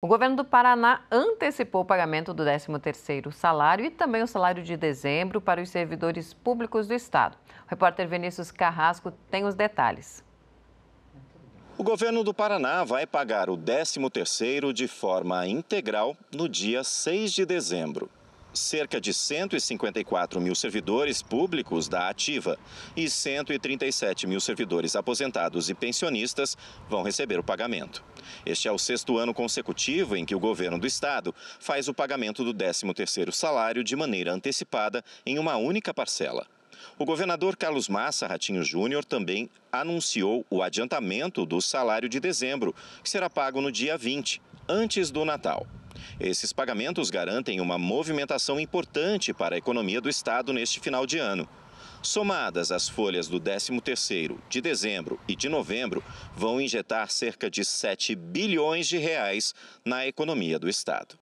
O governo do Paraná antecipou o pagamento do 13º salário e também o salário de dezembro para os servidores públicos do estado. O repórter Vinícius Carrasco tem os detalhes. O governo do Paraná vai pagar o 13º de forma integral no dia 6 de dezembro cerca de 154 mil servidores públicos da Ativa e 137 mil servidores aposentados e pensionistas vão receber o pagamento. Este é o sexto ano consecutivo em que o governo do estado faz o pagamento do 13º salário de maneira antecipada em uma única parcela. O governador Carlos Massa Ratinho Júnior também anunciou o adiantamento do salário de dezembro, que será pago no dia 20, antes do Natal. Esses pagamentos garantem uma movimentação importante para a economia do Estado neste final de ano. Somadas as folhas do 13º, de dezembro e de novembro, vão injetar cerca de 7 bilhões de reais na economia do estado.